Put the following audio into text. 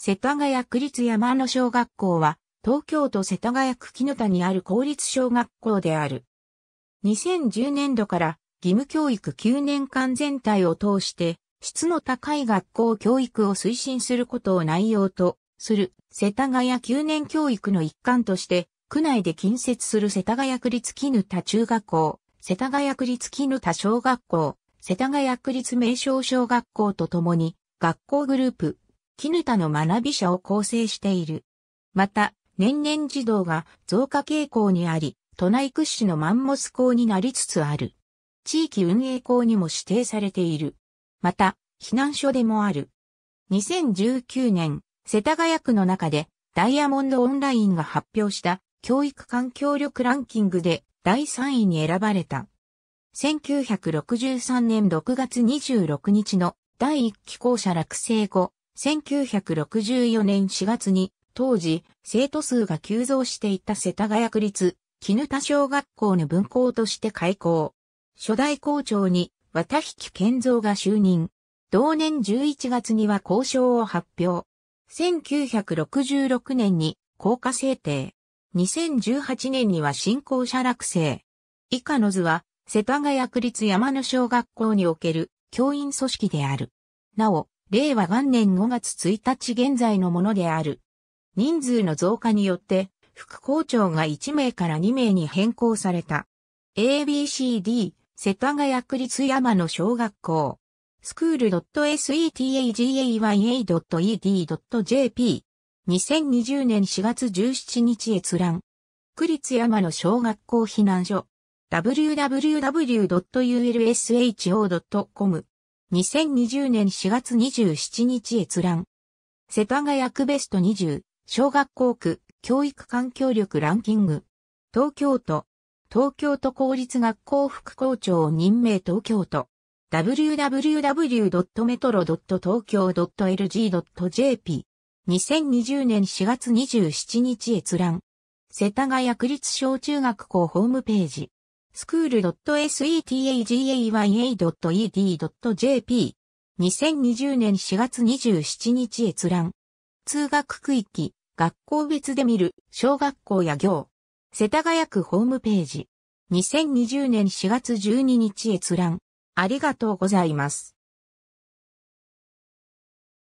世田谷区立山野小学校は、東京都世田谷区木の田にある公立小学校である。2010年度から義務教育9年間全体を通して、質の高い学校教育を推進することを内容とする世田谷9年教育の一環として、区内で近接する世田谷区立木ぬ田中学校、世田谷区立木ぬ田小学校、世田谷区立名称小学校とともに、学校グループ、ヌタの学び者を構成している。また、年々児童が増加傾向にあり、都内屈指のマンモス校になりつつある。地域運営校にも指定されている。また、避難所でもある。2019年、世田谷区の中で、ダイヤモンドオンラインが発表した教育環境力ランキングで第3位に選ばれた。1963年6月26日の第1期校舎落成後、1964年4月に、当時、生徒数が急増していた世田谷区立、絹田小学校の分校として開校。初代校長に、綿引健三が就任。同年11月には交渉を発表。1966年に校歌制定。2018年には新校舎落成。以下の図は、世田谷区立山野小学校における教員組織である。なお、令和元年5月1日現在のものである。人数の増加によって、副校長が1名から2名に変更された。ABCD、世田谷区立山の小学校。s c h o o l s e t a g a y a e d j p 2020年4月17日閲覧。区立山の小学校避難所。www.ulsho.com 2020年4月27日閲覧。世田谷区ベスト20、小学校区、教育環境力ランキング。東京都、東京都公立学校副校長任命東京都。www.metro.tokyo.lg.jp。2020年4月27日閲覧。世田谷区立小中学校ホームページ。s c h o o l s e t a g a y e e d j p 2020年4月27日閲覧。通学区域、学校別で見る、小学校や行。世田谷区ホームページ。2020年4月12日閲覧。ありがとうございます。